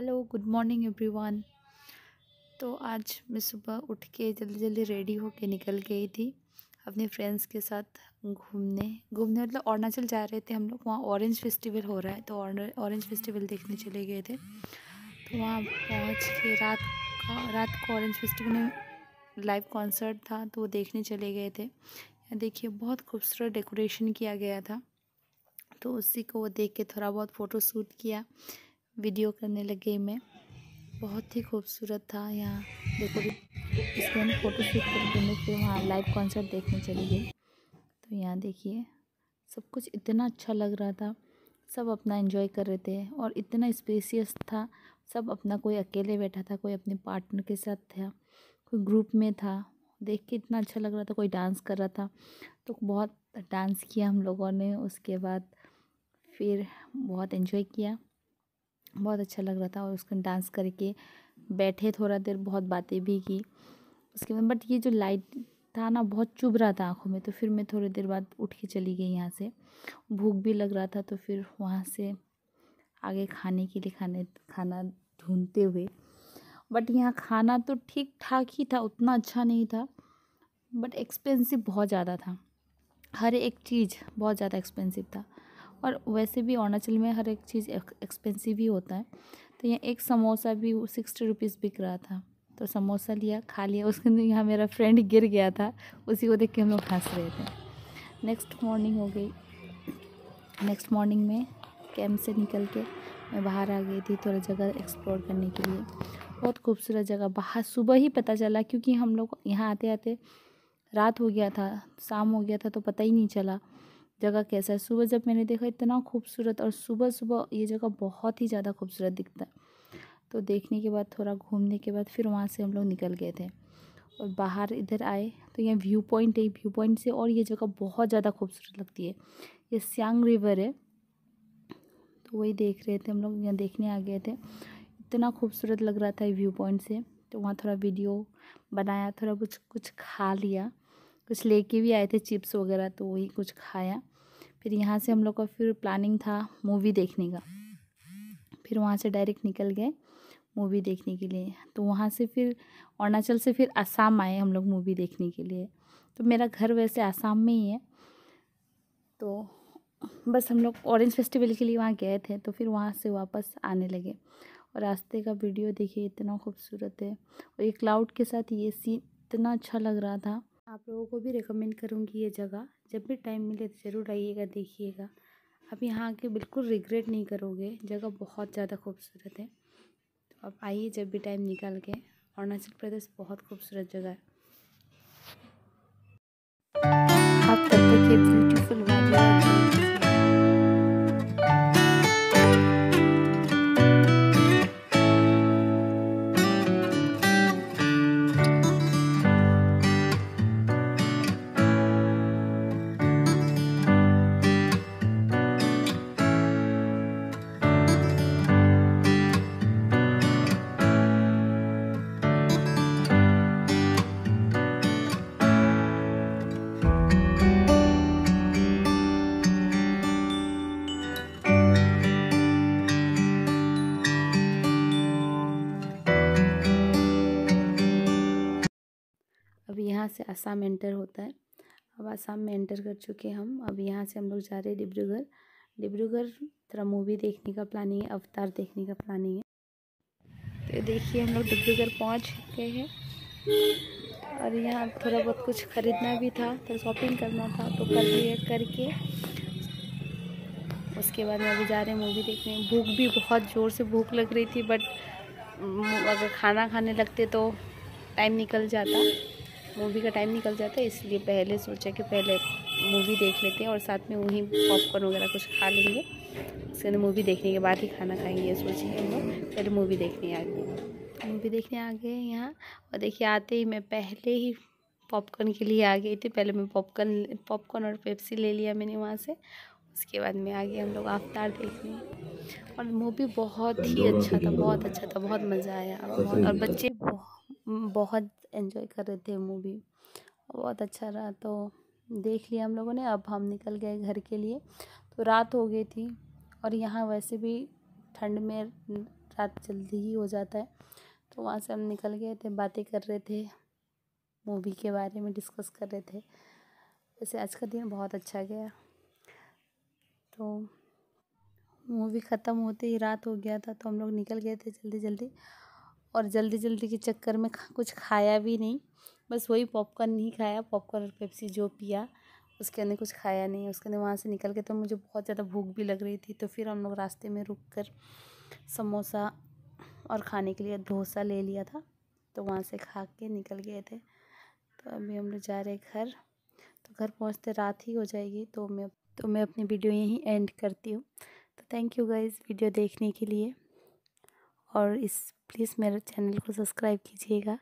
hello good morning everyone तो आज मैं सुबह उठ के जल्दी जल्दी रेडी होके निकल गई थी अपने फ्रेंड्स के साथ घूमने घूमने मतलब अरुणाचल जा रहे थे हम लोग वहाँ ऑरेंज फेस्टिवल हो रहा है तो ऑरेंज फेस्टिवल देखने चले गए थे तो वहाँ पहुँच के रात का रात को ऑरेंज फेस्टिवल में लाइव कॉन्सर्ट था तो वो देखने चले गए थे देखिए बहुत खूबसूरत डेकोरेशन किया गया था तो उसी को वो देख के थोड़ा बहुत फ़ोटो शूट किया वीडियो करने लग गई मैं बहुत ही खूबसूरत था यहाँ देखो इसको हम फोटो शूट करके मैं फिर वहाँ लाइव कॉन्सर्ट देखने चली गई तो यहाँ देखिए सब कुछ इतना अच्छा लग रहा था सब अपना एंजॉय कर रहे थे और इतना स्पेसियस था सब अपना कोई अकेले बैठा था कोई अपने पार्टनर के साथ था कोई ग्रुप में था देख के इतना अच्छा लग रहा था कोई डांस कर रहा था तो बहुत डांस किया हम लोगों ने उसके बाद फिर बहुत एंजॉय किया बहुत अच्छा लग रहा था और उसका डांस करके बैठे थोड़ा देर बहुत बातें भी की उसके बाद बट ये जो लाइट था ना बहुत चुभ रहा था आँखों में तो फिर मैं थोड़ी देर बाद उठ के चली गई यहाँ से भूख भी लग रहा था तो फिर वहाँ से आगे खाने के लिए खाने खाना ढूंढते हुए बट यहाँ खाना तो ठीक ठाक ही था उतना अच्छा नहीं था बट एक्सपेंसिव बहुत ज़्यादा था हर एक चीज़ बहुत ज़्यादा एक्सपेंसिव था और वैसे भी अरुणाचल में हर एक चीज़ एक्सपेंसिव ही होता है तो यहाँ एक समोसा भी सिक्सटी रुपीज़ बिक रहा था तो समोसा लिया खा लिया उसके दिन यहाँ मेरा फ्रेंड गिर गया था उसी को देख के हम लोग हंस रहे थे नेक्स्ट मॉर्निंग हो गई नेक्स्ट मॉर्निंग में कैम्प से निकल के मैं बाहर आ गई थी थोड़ा जगह एक्सप्लोर करने के लिए बहुत खूबसूरत जगह बाहर सुबह ही पता चला क्योंकि हम लोग यहाँ आते आते रात हो गया था शाम हो गया था तो पता ही नहीं चला जगह कैसा है सुबह जब मैंने देखा इतना खूबसूरत और सुबह सुबह ये जगह बहुत ही ज़्यादा खूबसूरत दिखता है तो देखने के बाद थोड़ा घूमने के बाद फिर वहाँ से हम लोग निकल गए थे और बाहर इधर आए तो यहाँ व्यू पॉइंट है व्यू पॉइंट से और ये जगह बहुत ज़्यादा खूबसूरत लगती है ये सियांग रिवर है तो वही देख रहे थे हम लोग यहाँ देखने आ गए थे इतना खूबसूरत लग रहा था व्यू पॉइंट से तो वहाँ थोड़ा वीडियो बनाया थोड़ा कुछ कुछ खा लिया कुछ लेके भी आए थे चिप्स वगैरह तो वही कुछ खाया फिर यहाँ से हम लोग का फिर प्लानिंग था मूवी देखने का फिर वहाँ से डायरेक्ट निकल गए मूवी देखने के लिए तो वहाँ से फिर अरुणाचल से फिर आसाम आए हम लोग मूवी देखने के लिए तो मेरा घर वैसे आसाम में ही है तो बस हम लोग ऑरेंज फेस्टिवल के लिए वहाँ गए थे तो फिर वहाँ से वापस आने लगे और रास्ते का वीडियो देखिए इतना खूबसूरत है और ये क्लाउड के साथ ये सीन इतना अच्छा लग रहा था आप लोगों को भी रिकमेंड करूँगी ये जगह जब भी टाइम मिले तो ज़रूर आइएगा देखिएगा आप यहाँ आके बिल्कुल रिग्रेट नहीं करोगे जगह बहुत ज़्यादा खूबसूरत है तो आप आइए जब भी टाइम निकाल के अरुणाचल प्रदेश बहुत खूबसूरत जगह है से आसाम एंटर होता है अब आसाम में एंटर कर चुके हम अब यहाँ से हम लोग जा रहे हैं डिब्रूगढ़ डिब्रूगढ़ थोड़ा मूवी देखने का प्लानिंग है अवतार देखने का प्लानिंग है तो देखिए हम लोग डिब्रूगढ़ पहुँच गए हैं और यहाँ थोड़ा बहुत कुछ ख़रीदना भी था थोड़ा शॉपिंग करना था तो कर लिए करके उसके बाद में अभी जा रहे हैं मूवी देखने भूख भी बहुत ज़ोर से भूख लग रही थी बट अगर खाना खाने लगते तो टाइम निकल जाता मूवी का टाइम निकल जाता है इसलिए पहले सोचा कि पहले मूवी देख लेते हैं और साथ में वहीं पॉपकॉर्न वगैरह कुछ खा लेंगे उसके अंदर मूवी देखने के बाद ही खाना खाएंगे ये सोचे हम लोग पहले मूवी देखने आ गए मूवी देखने आ गए यहाँ और देखिए आते ही मैं पहले ही पॉपकॉर्न के लिए आ गई थी पहले मैं पॉपकॉर्न पॉपकॉर्न और पेप्सी ले लिया मैंने वहाँ से उसके बाद में आ गए हम लोग आफ्तार देखने और मूवी बहुत ही अच्छा था बहुत अच्छा था बहुत मज़ा आया और बच्चे बहुत बहुत एंजॉय कर रहे थे मूवी बहुत अच्छा रहा तो देख लिया हम लोगों ने अब हम निकल गए घर के लिए तो रात हो गई थी और यहाँ वैसे भी ठंड में रात जल्दी ही हो जाता है तो वहाँ से हम निकल गए थे बातें कर रहे थे मूवी के बारे में डिस्कस कर रहे थे वैसे आज का दिन बहुत अच्छा गया तो मूवी ख़त्म होते ही रात हो गया था तो हम लोग निकल गए थे जल्दी जल्दी और जल्दी जल्दी के चक्कर में कुछ खाया भी नहीं बस वही पॉपकॉर्न नहीं खाया पॉपकॉर्न और पेप्सी जो पिया उसके अंदर कुछ खाया नहीं उसके अंदर वहाँ से निकल के तो मुझे बहुत ज़्यादा भूख भी लग रही थी तो फिर हम लोग रास्ते में रुक कर समोसा और खाने के लिए डोसा ले लिया था तो वहाँ से खा के निकल गए थे तो अभी हम लोग जा रहे घर तो घर पहुँचते रात ही हो जाएगी तो मैं तो मैं अपनी वीडियो यहीं एंड करती हूँ तो थैंक यू गाइज़ वीडियो देखने के लिए और इस प्लीज़ मेरे चैनल को सब्सक्राइब कीजिएगा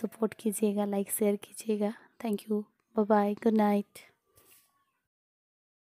सपोर्ट कीजिएगा लाइक शेयर कीजिएगा thank you bye good night